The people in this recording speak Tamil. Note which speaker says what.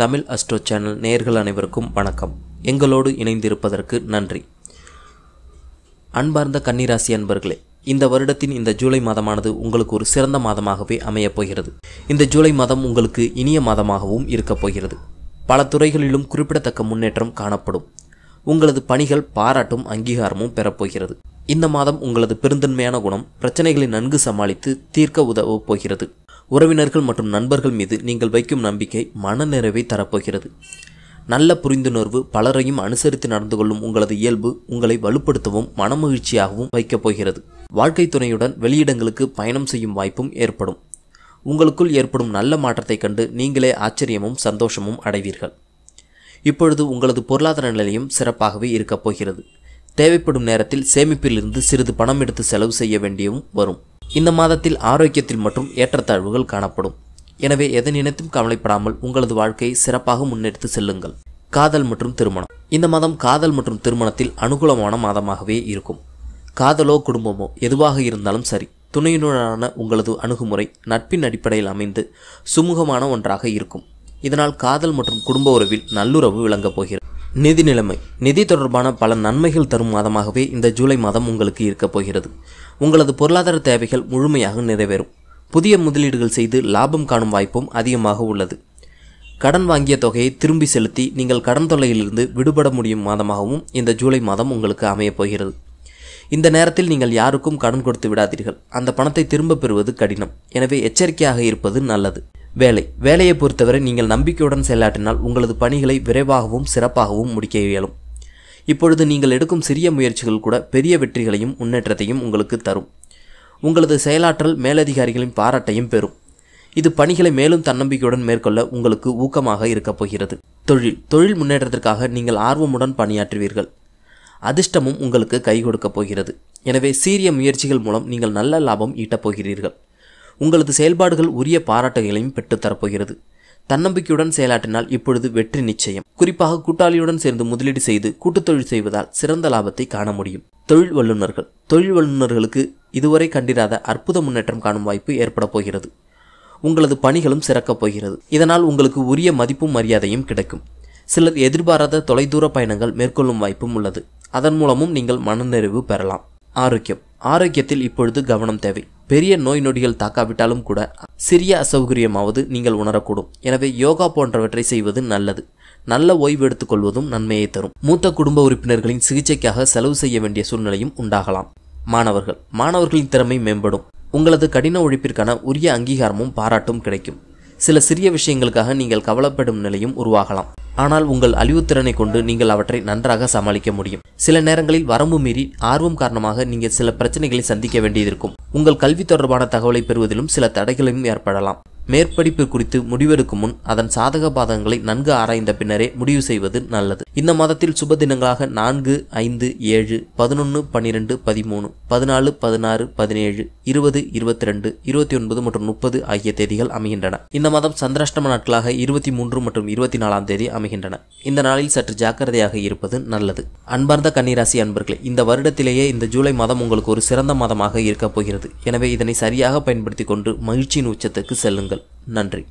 Speaker 1: தமிழ் அஸ்ட்ரோ சேனல் நேர்கள் அனைவருக்கும் வணக்கம் எங்களோடு இணைந்திருப்பதற்கு நன்றி அன்பார்ந்த கன்னிராசி அன்பர்களே இந்த வருடத்தின் இந்த ஜூலை மாதமானது உங்களுக்கு ஒரு சிறந்த மாதமாகவே அமையப் போகிறது இந்த ஜூலை மாதம் உங்களுக்கு இனிய மாதமாகவும் இருக்கப் போகிறது பல துறைகளிலும் குறிப்பிடத்தக்க முன்னேற்றம் காணப்படும் உங்களது பணிகள் பாராட்டும் அங்கீகாரமும் பெறப்போகிறது இந்த மாதம் உங்களது பெருந்தன்மையான குணம் பிரச்சனைகளை நன்கு சமாளித்து தீர்க்க உதவப் போகிறது உறவினர்கள் மற்றும் நண்பர்கள் மீது நீங்கள் வைக்கும் நம்பிக்கை மனநிறைவை தரப்போகிறது நல்ல புரிந்துணர்வு பலரையும் அனுசரித்து நடந்து கொள்ளும் உங்களது இயல்பு உங்களை வலுப்படுத்தவும் மனமகிழ்ச்சியாகவும் வைக்கப் போகிறது வாழ்க்கை துணையுடன் வெளியிடங்களுக்கு பயணம் செய்யும் வாய்ப்பும் ஏற்படும் உங்களுக்குள் ஏற்படும் நல்ல மாற்றத்தை கண்டு நீங்களே ஆச்சரியமும் சந்தோஷமும் அடைவீர்கள் இப்பொழுது உங்களது பொருளாதார நிலையும் சிறப்பாகவே இருக்கப் போகிறது தேவைப்படும் நேரத்தில் சேமிப்பிலிருந்து சிறிது பணம் எடுத்து செலவு செய்ய வேண்டியவும் வரும் இந்த மாதத்தில் ஆரோக்கியத்தில் மற்றும் ஏற்றத்தாழ்வுகள் காணப்படும் எனவே எதை நினைத்தும் கவலைப்படாமல் உங்களது வாழ்க்கையை சிறப்பாக முன்னெடுத்து செல்லுங்கள் காதல் மற்றும் திருமணம் இந்த மாதம் காதல் மற்றும் திருமணத்தில் அனுகூலமான மாதமாகவே இருக்கும் காதலோ குடும்பமோ எதுவாக இருந்தாலும் சரி துணையினுடனான உங்களது அணுகுமுறை நட்பின் அடிப்படையில் அமைந்து சுமூகமான ஒன்றாக இருக்கும் இதனால் காதல் மற்றும் குடும்ப உறவில் நல்லுறவு விளங்கப் போகிறது நிதி நிலைமை நிதி தொடர்பான பல நன்மைகள் தரும் மாதமாகவே இந்த ஜூலை மாதம் உங்களுக்கு இருக்கப் போகிறது உங்களது பொருளாதார தேவைகள் முழுமையாக நிறைவேறும் புதிய முதலீடுகள் செய்து லாபம் காணும் வாய்ப்பும் அதிகமாக உள்ளது கடன் வாங்கிய தொகையை திரும்பி செலுத்தி நீங்கள் கடன் தொல்லையிலிருந்து விடுபட முடியும் மாதமாகவும் இந்த ஜூலை மாதம் உங்களுக்கு அமையப் போகிறது இந்த நேரத்தில் நீங்கள் யாருக்கும் கடன் கொடுத்து விடாதீர்கள் அந்த பணத்தை திரும்பப் பெறுவது கடினம் எனவே எச்சரிக்கையாக இருப்பது நல்லது வேலை வேலையை பொறுத்தவரை நீங்கள் நம்பிக்கையுடன் செயலாற்றினால் உங்களது பணிகளை விரைவாகவும் சிறப்பாகவும் முடிக்க இயலும் இப்பொழுது நீங்கள் எடுக்கும் சிறிய முயற்சிகள் கூட பெரிய வெற்றிகளையும் முன்னேற்றத்தையும் உங்களுக்கு தரும் உங்களது செயலாற்றல் மேலதிகாரிகளின் பாராட்டையும் பெறும் இது பணிகளை மேலும் தன்னம்பிக்கையுடன் மேற்கொள்ள உங்களுக்கு ஊக்கமாக இருக்கப் போகிறது தொழில் தொழில் முன்னேற்றத்திற்காக நீங்கள் ஆர்வமுடன் பணியாற்றுவீர்கள் அதிர்ஷ்டமும் உங்களுக்கு கை கொடுக்கப் போகிறது எனவே சீரிய முயற்சிகள் மூலம் நீங்கள் நல்ல லாபம் ஈட்டப் போகிறீர்கள் உங்களது செயல்பாடுகள் உரிய பாராட்டுகளையும் பெற்றுத்தரப்போகிறது தன்னம்பிக்கையுடன் செயலாற்றினால் இப்பொழுது வெற்றி நிச்சயம் குறிப்பாக கூட்டாளியுடன் சேர்ந்து முதலீடு செய்து கூட்டுத்தொழில் செய்வதால் சிறந்த லாபத்தை காண முடியும் தொழில் வல்லுநர்கள் தொழில் வல்லுநர்களுக்கு இதுவரை கண்டிராத அற்புத முன்னேற்றம் காணும் வாய்ப்பு ஏற்பட போகிறது உங்களது பணிகளும் சிறக்கப் போகிறது இதனால் உங்களுக்கு உரிய மதிப்பும் மரியாதையும் கிடைக்கும் சிலர் எதிர்பாராத தொலைதூர பயணங்கள் மேற்கொள்ளும் வாய்ப்பும் உள்ளது அதன் மூலமும் நீங்கள் மனநிறைவு பெறலாம் ஆரோக்கியம் ஆரோக்கியத்தில் இப்பொழுது கவனம் தேவை பெரிய நோய் நொடிகள் தாக்காவிட்டாலும் கூட சிறிய அசௌகரியமாவது நீங்கள் உணரக்கூடும் எனவே யோகா போன்றவற்றை செய்வது நல்லது நல்ல ஓய்வு எடுத்துக்கொள்வதும் நன்மையை தரும் மூத்த குடும்ப உறுப்பினர்களின் சிகிச்சைக்காக செலவு செய்ய வேண்டிய சூழ்நிலையும் உண்டாகலாம் மாணவர்கள் மாணவர்களின் திறமை மேம்படும் உங்களது கடின உழைப்பிற்கான உரிய அங்கீகாரமும் பாராட்டும் கிடைக்கும் சில சிறிய விஷயங்களுக்காக நீங்கள் கவலைப்படும் நிலையும் உருவாகலாம் ஆனால் உங்கள் அழிவுத்திறனை கொண்டு நீங்கள் அவற்றை நன்றாக சமாளிக்க முடியும் சில நேரங்களில் வரம்பு மீறி ஆர்வம் காரணமாக நீங்கள் சில பிரச்சனைகளை சந்திக்க வேண்டியதிருக்கும் உங்கள் கல்வி தொடர்பான தகவலை பெறுவதிலும் சில தடைகளையும் ஏற்படலாம் மேற்படிப்பு குறித்து முடிவெடுக்கும் முன் அதன் சாதக பாதகங்களை நன்கு ஆராய்ந்த பின்னரே முடிவு செய்வது நல்லது இந்த மாதத்தில் சுப தினங்களாக நான்கு ஐந்து ஏழு பதினொன்று பன்னிரெண்டு பதிமூணு பதினாலு பதினாறு பதினேழு இருபது இருபத்தி ரெண்டு இருபத்தி ஒன்பது மற்றும் முப்பது ஆகிய தேதிகள் அமைகின்றன இந்த மாதம் சந்திராஷ்டம நாட்களாக இருபத்தி மூன்று மற்றும் இருபத்தி நாலாம் தேதி அமைகின்றன இந்த நாளில் சற்று ஜாக்கிரதையாக இருப்பது நல்லது அன்பார்ந்த கன்னிராசி அன்பர்களே இந்த வருடத்திலேயே இந்த ஜூலை மாதம் உங்களுக்கு ஒரு சிறந்த மாதமாக இருக்கப் போகிறது எனவே இதனை சரியாக பயன்படுத்தி கொண்டு மகிழ்ச்சியின் உச்சத்துக்கு செல்லுங்கள் நன்றி